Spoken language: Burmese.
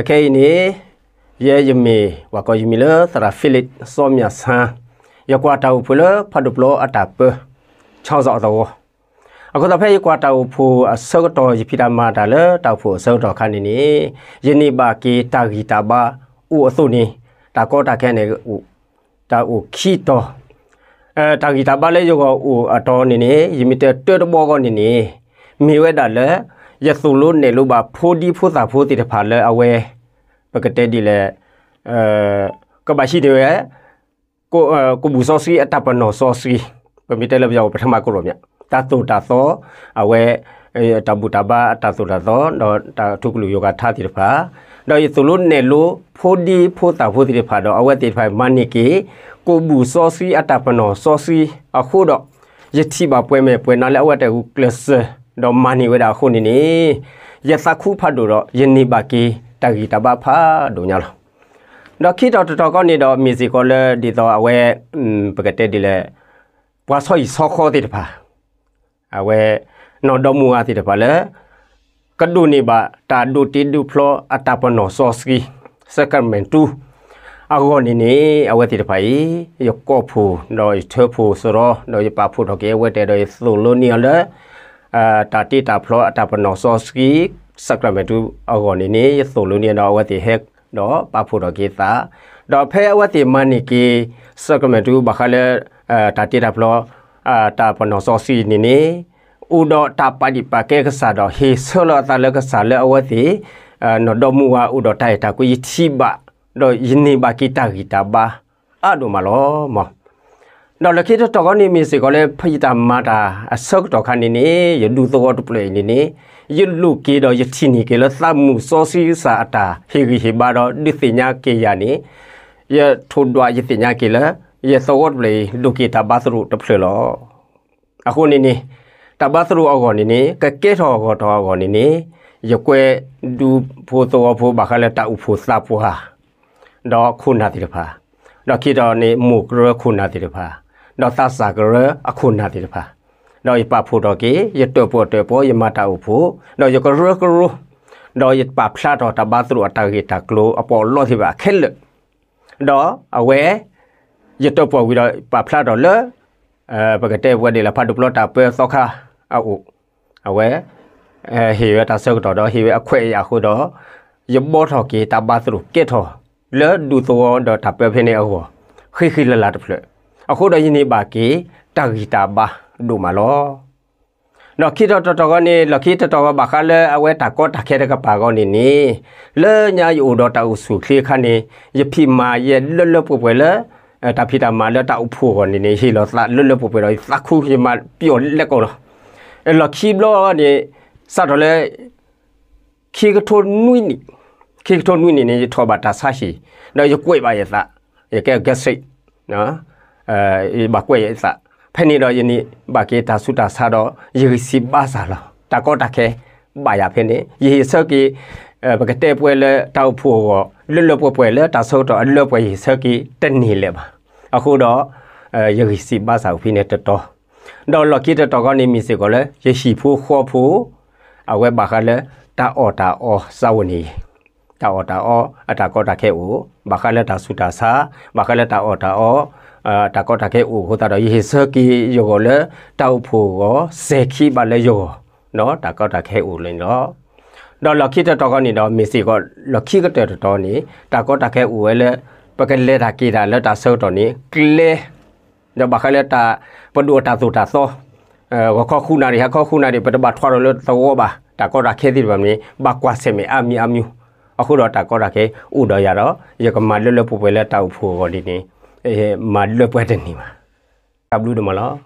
အခဲနီယေယမီဝါကောယမီလသရာဖီလစ်စောမြဆာယကွာတာဖူလဖဒုပလအတာပ6ဇောတော့အခုတော့ဖဲယကွာတာဖူအစောတော်ယဖိဒမာတာလေတာဖူအစောတော်ခဏနေနေယနိဘာကေတာဂီတာဘာဥအစုနေတာကောတာခဲနေဥတာဥခီတော်အဲတာဂီတာဘာလေယောကဥအတော်နေနေယမိတဲ့တွတ်ဘောကနေနေမိဝဲတာလေยะสุลุเนลุบาพูดีพูสาพูติทพาเลอเวปกติดีแหละเอ่อก็บาชิเดียวကိုကိုဘူဆောစီအတပနောဆောစီပမီတဲလပြောပထမကိုရောမြတတ်တူတာသောအဝဲတဘူတဘာတတ်တူတာသောတော့တာထုကလူယောဂထားတိတဖာတော့သူလို့နယ်လို့ဖိုဒီဖိုတာဖိုတိတဖာတော့အဝဲတိဖိုင်မနိကေကိုဘူဆောစီအတပနောဆောစီအခုတော့ယတိဘာပွဲမဲ့ပွဲနာလဲအဝဲတဲကူကလစ်တော့မနီဝဲတာခုနေနေယသခုဖတ်တို့တော့ယနေ့ပါကေတဂီတပါဖတ်တို့ညာလားတော့ခိတော်တော်ကောနေတော့မီစီကောလဲဒီတော့အဝဲပကတဲ့ဒီလဲဘွာဆော့ဤဆော့ခေါ်တဲ့တပါအဝဲနော်တော့မူအားတဲ့တပါလဲကဒုနေပါတာဒုတီဒုဖလောအတပနောဆော့စကီစကမန်တူအဂေါနေနေအဝဲတဲ့တပါဤရကော့ဖူတော့ထဖူဆိုတော့တော့ရပါဖူတော့ကဲဝဲတဲ့တော့ဆိုလိုနီလဲအာတာတီတာဖလောအတာပနောဆော့စကီစကရမတူအော်ဂော်နီနီဆိုလိုနီနော်ဝတ်တီဟက်နော်ပါဖို့တော့ကေတာတော့ဖဲဝတ်တီမနီကေစကရမတူဘခလဲအာတာတီတာဖလောအာတာပနောဆော့စီနီနီဥဒတာပဒီပကေကဆာတော့ဟေဆောလတာလကဆာလဲအဝတ်တီနော်ဒမူဝဥဒတိုင်တာကိုယတိဘတော့ယင်းနေပါကိတာကိတာပါအဲ့တော့မလောမောနော်လခိတတော်ကနေမေစေကောလေဖိတာမာတာအစောက်တော်ခနေနေယဒူတော်တပလေနေနေယလူကေတော်ယတိနီကေလသမှုစောစီစာအတာဟေဂီဟေဘာတော်ဒိသိညာကေယာနေယထုံဒွာယတိညာကေလယသောဝတ်လေလူကေတာဘာသရုတပလေလောအခုနေနေတဘာသရုအောကောနေနေကကဲထော်ကောတော်ကောနေနေယကွဲဒူဖိုသောဖိုဘာခလတာဥဖိုစာဖိုဟာတော့ခုနာတိတဖာတော့ခေတော်နေမုကရခုနာတိတဖာတော့သစာကရအခုနာတိတဖာတော့ယပဖို့တော့ကေယတပေါ်တပေါ်ယမတာဥဖို့တော့ယကရကရတော့ယပဖလာတော့တဘာသူအတာဂေတာကလိုအပေါ်လော့စီပါခဲလတော့အဝဲယတပေါ်ဝီတော့ပဖလာတော့လေအပကတဲ့ဝဲဒီလာဖတ်ဒပလတာပဲသောခါအုအဝဲအဲဟေဝတာဆောက်တော့တော့ဟေဝအခွဲရခုတော့ယဘောထော်ကေတဘာသူကေထော်လဲဒူသောတော့တပဲဖင်းနေအောခိခိလလာတဖလက်အခုတော့ယနေ့ပါကေတာဂီတာပါဒုမလောနော်ခိတော့တော်တော်ကနေလခိတတော်ဘာခလဲအဝဲတာကောတာခဲတဲ့ကပါကောနေနေလဲညာယူတော့တာဥစုခေခနေယဖိမာရဲ့လွတ်လွတ်ပွယ်ပွယ်လဲတာဖိတာမာလဲတာဥဖို့ကောနေနေဟီလောသလွတ်လွတ်ပွယ်ပွယ်တော့သခုယမပြောလက်ကောလားအဲ့လခိဘလောကနေစတော့လဲခိကထုံနွိနိခိကထုံနွိနိနေထောဘာတာဆာရှိနော်ယကွေပါရဲ့သယကဲဂက်စိတ်နော်အဲဘာကွဲရစဖဲနေတော့ယနေ့ဘာကေတာဆုတာဆာတော့ယေစီဘာဆာလာတကောတခဲဘာယာဖဲနေယေဆကေဘကတဲ့ပွဲလဲတောက်ဖို့တော့လွတ်လွတ်ပွဲပွဲလဲတဆုတော့အလွတ်ပွဲယေဆကေတနေလဲပါအခုတော့ယေစီဘာဆာဖိနေတတော်တော့လော်ကီတတော်ကနေမိစေကောလဲယေရှိဖို့ခေါ်ဖို့အဝဲဘာခလဲတာအော်တာအော်စာဝနီတာအော်တာအော်အတာကောတာခဲဦးဘာခလဲတာဆုတာဆာဘာခလဲတာအော်တာအော်အာတကောတကဲအိုဟိုတာတော့ယေဆကီယောကလေတောက်ဖို့ကိုစေခိပါလေယောနော်တကောတကဲအိုလင်းတော့တော့လခိတတော်ကနေတော့မေစီကလခိကတတော်နေတကောတကဲအိုဝဲလေပကလေတာကီတာလတာဆောတော်နေကလေတော့ဘခလေတာပဒူတာသူတာသောအဲကခခုနာရီဟခခုနာရီပတဘထွားလို့သောပါတကောတခဲတိပါမင်းဘကွာစေမေအမီအမီအခုတော့တကောတခဲဥတော်ရတော့ရကမလွတ်လွတ်ပူပယ်လက်တောက်ဖို့ကိုဒီနေအဲမာလွယ်ပွဲတဲ့နေမှာကဘလူးတမလား